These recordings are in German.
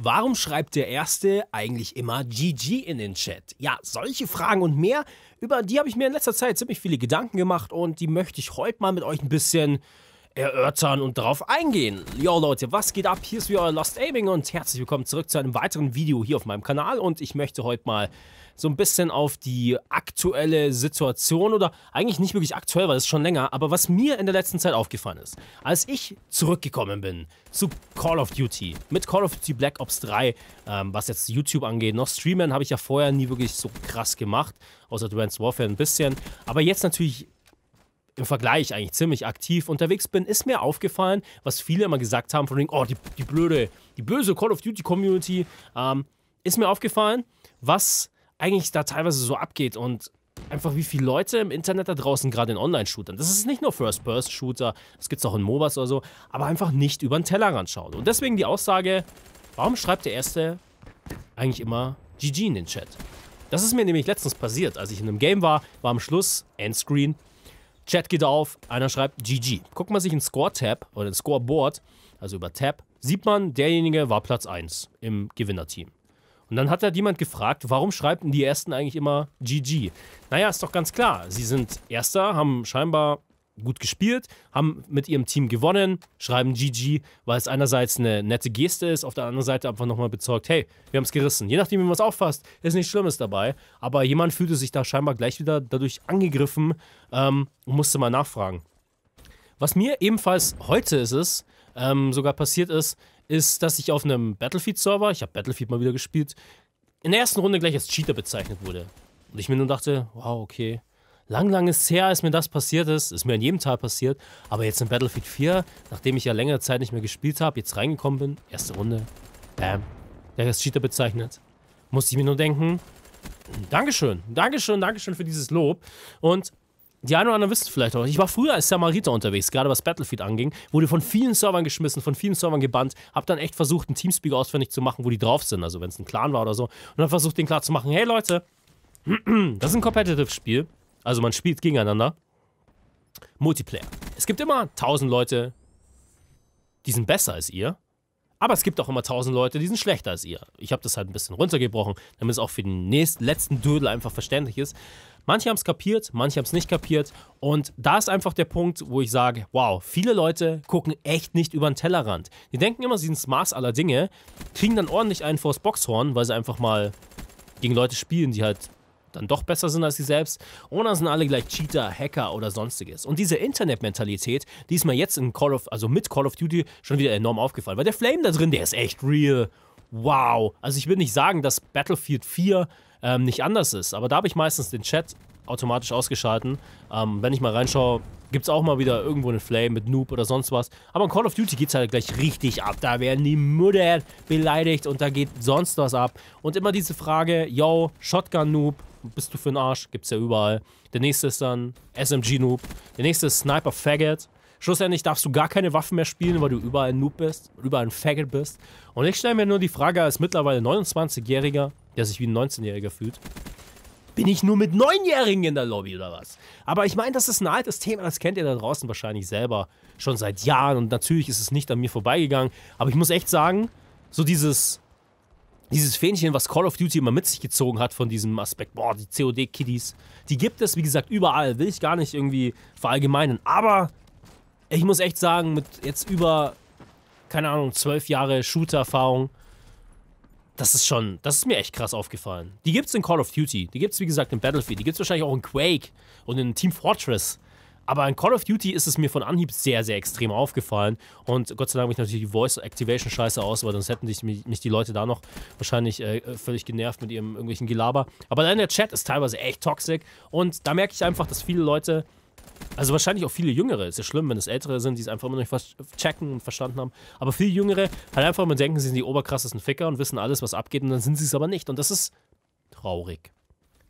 Warum schreibt der Erste eigentlich immer GG in den Chat? Ja, solche Fragen und mehr, über die habe ich mir in letzter Zeit ziemlich viele Gedanken gemacht und die möchte ich heute mal mit euch ein bisschen erörtern und darauf eingehen. Yo Leute, was geht ab? Hier ist wieder euer Lost Aiming und herzlich willkommen zurück zu einem weiteren Video hier auf meinem Kanal und ich möchte heute mal so ein bisschen auf die aktuelle Situation oder eigentlich nicht wirklich aktuell, weil es schon länger, aber was mir in der letzten Zeit aufgefallen ist, als ich zurückgekommen bin zu Call of Duty, mit Call of Duty Black Ops 3, ähm, was jetzt YouTube angeht, noch Streamen habe ich ja vorher nie wirklich so krass gemacht, außer Advanced Warfare ein bisschen, aber jetzt natürlich im Vergleich eigentlich ziemlich aktiv unterwegs bin, ist mir aufgefallen, was viele immer gesagt haben, von wegen, oh, die, die blöde, die böse Call of Duty Community, ähm, ist mir aufgefallen, was eigentlich da teilweise so abgeht und einfach wie viele Leute im Internet da draußen gerade in Online-Shootern. Das ist nicht nur First-Person-Shooter, das gibt es auch in MOBAs oder so, aber einfach nicht über den Tellerrand schauen. Und deswegen die Aussage, warum schreibt der Erste eigentlich immer GG in den Chat? Das ist mir nämlich letztens passiert, als ich in einem Game war, war am Schluss Endscreen, Chat geht auf, einer schreibt GG. Guckt man sich einen Score-Tab oder ein Scoreboard, also über Tab, sieht man, derjenige war Platz 1 im Gewinnerteam. Und dann hat da jemand gefragt, warum schreiben die Ersten eigentlich immer GG? Naja, ist doch ganz klar. Sie sind Erster, haben scheinbar gut gespielt, haben mit ihrem Team gewonnen, schreiben GG, weil es einerseits eine nette Geste ist, auf der anderen Seite einfach nochmal bezeugt, hey, wir haben es gerissen. Je nachdem, wie man es auffasst, ist nichts Schlimmes dabei. Aber jemand fühlte sich da scheinbar gleich wieder dadurch angegriffen ähm, und musste mal nachfragen. Was mir ebenfalls heute ist es, ähm, sogar passiert ist, ist, dass ich auf einem Battlefield-Server, ich habe Battlefield mal wieder gespielt, in der ersten Runde gleich als Cheater bezeichnet wurde. Und ich mir nur dachte, wow, okay, lang, lang ist her, als mir das passiert ist, ist mir in jedem Tal passiert, aber jetzt in Battlefield 4, nachdem ich ja längere Zeit nicht mehr gespielt habe, jetzt reingekommen bin, erste Runde, bam, gleich als Cheater bezeichnet. Musste ich mir nur denken, Dankeschön, Dankeschön, Dankeschön für dieses Lob. Und die einen oder anderen wissen es vielleicht auch. Ich war früher als Samariter unterwegs, gerade was Battlefield anging. Wurde von vielen Servern geschmissen, von vielen Servern gebannt. Hab dann echt versucht, einen Teamspeak ausfindig zu machen, wo die drauf sind. Also, wenn es ein Clan war oder so. Und dann versucht, den klar zu machen: hey Leute, das ist ein Competitive-Spiel. Also, man spielt gegeneinander. Multiplayer. Es gibt immer tausend Leute, die sind besser als ihr. Aber es gibt auch immer tausend Leute, die sind schlechter als ihr. Ich habe das halt ein bisschen runtergebrochen, damit es auch für den nächsten, letzten Dödel einfach verständlich ist. Manche haben es kapiert, manche haben es nicht kapiert. Und da ist einfach der Punkt, wo ich sage, wow, viele Leute gucken echt nicht über den Tellerrand. Die denken immer, sie sind das Maß aller Dinge, kriegen dann ordentlich einen vors Boxhorn, weil sie einfach mal gegen Leute spielen, die halt dann doch besser sind als sie selbst. Und dann sind alle gleich Cheater, Hacker oder sonstiges. Und diese Internetmentalität, die ist mir jetzt in Call of, also mit Call of Duty schon wieder enorm aufgefallen. Weil der Flame da drin, der ist echt real. Wow. Also ich will nicht sagen, dass Battlefield 4 ähm, nicht anders ist. Aber da habe ich meistens den Chat automatisch ausgeschalten. Ähm, wenn ich mal reinschaue, gibt es auch mal wieder irgendwo einen Flame mit Noob oder sonst was. Aber in Call of Duty geht es halt gleich richtig ab. Da werden die Mütter beleidigt und da geht sonst was ab. Und immer diese Frage, yo, Shotgun-Noob, bist du für ein Arsch? es ja überall. Der nächste ist dann SMG-Noob. Der nächste ist Sniper-Faggot. Schlussendlich darfst du gar keine Waffen mehr spielen, weil du überall ein Noob bist, überall ein Faggot bist. Und ich stelle mir nur die Frage als mittlerweile 29-Jähriger, der sich wie ein 19-Jähriger fühlt. Bin ich nur mit Neunjährigen in der Lobby oder was? Aber ich meine, das ist ein altes Thema, das kennt ihr da draußen wahrscheinlich selber schon seit Jahren und natürlich ist es nicht an mir vorbeigegangen. Aber ich muss echt sagen, so dieses, dieses Fähnchen, was Call of Duty immer mit sich gezogen hat von diesem Aspekt, boah, die COD-Kiddies, die gibt es, wie gesagt, überall, will ich gar nicht irgendwie verallgemeinen. Aber ich muss echt sagen, mit jetzt über, keine Ahnung, zwölf Jahre Shooter-Erfahrung, das ist schon, das ist mir echt krass aufgefallen. Die gibt's in Call of Duty, die gibt's wie gesagt in Battlefield, die gibt's wahrscheinlich auch in Quake und in Team Fortress. Aber in Call of Duty ist es mir von Anhieb sehr, sehr extrem aufgefallen. Und Gott sei Dank habe ich natürlich die Voice Activation scheiße aus, weil sonst hätten sich mich die Leute da noch wahrscheinlich äh, völlig genervt mit ihrem irgendwelchen Gelaber. Aber dann der Chat ist teilweise echt toxisch. Und da merke ich einfach, dass viele Leute also wahrscheinlich auch viele Jüngere. Ist ja schlimm, wenn es Ältere sind, die es einfach immer noch nicht checken und verstanden haben. Aber viele Jüngere halt einfach immer denken, sie sind die oberkrassesten Ficker und wissen alles, was abgeht und dann sind sie es aber nicht. Und das ist traurig.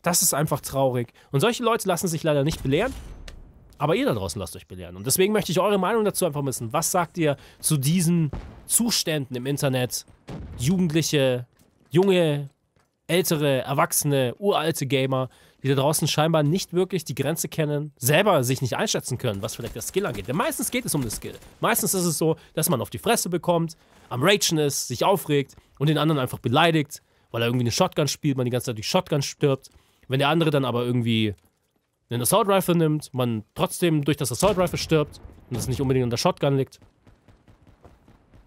Das ist einfach traurig. Und solche Leute lassen sich leider nicht belehren. Aber ihr da draußen lasst euch belehren. Und deswegen möchte ich eure Meinung dazu einfach wissen. Was sagt ihr zu diesen Zuständen im Internet? Jugendliche, junge, ältere, erwachsene, uralte Gamer, die da draußen scheinbar nicht wirklich die Grenze kennen, selber sich nicht einschätzen können, was vielleicht das Skill angeht. Denn meistens geht es um das Skill. Meistens ist es so, dass man auf die Fresse bekommt, am Ragen ist, sich aufregt und den anderen einfach beleidigt, weil er irgendwie eine Shotgun spielt, man die ganze Zeit durch Shotgun stirbt. Wenn der andere dann aber irgendwie einen Assault Rifle nimmt, man trotzdem durch das Assault Rifle stirbt und das nicht unbedingt an der Shotgun liegt.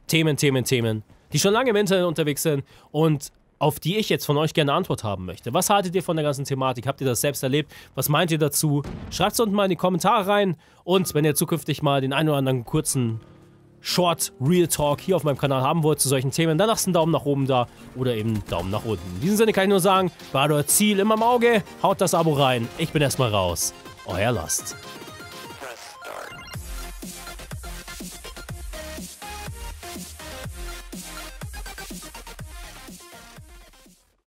Themen, Themen, Themen, die schon lange im Internet unterwegs sind und auf die ich jetzt von euch gerne Antwort haben möchte. Was haltet ihr von der ganzen Thematik? Habt ihr das selbst erlebt? Was meint ihr dazu? Schreibt es unten mal in die Kommentare rein. Und wenn ihr zukünftig mal den einen oder anderen kurzen Short Real Talk hier auf meinem Kanal haben wollt zu solchen Themen, dann lasst einen Daumen nach oben da oder eben einen Daumen nach unten. In diesem Sinne kann ich nur sagen, war euer Ziel immer im Auge, haut das Abo rein. Ich bin erstmal raus. Euer Last.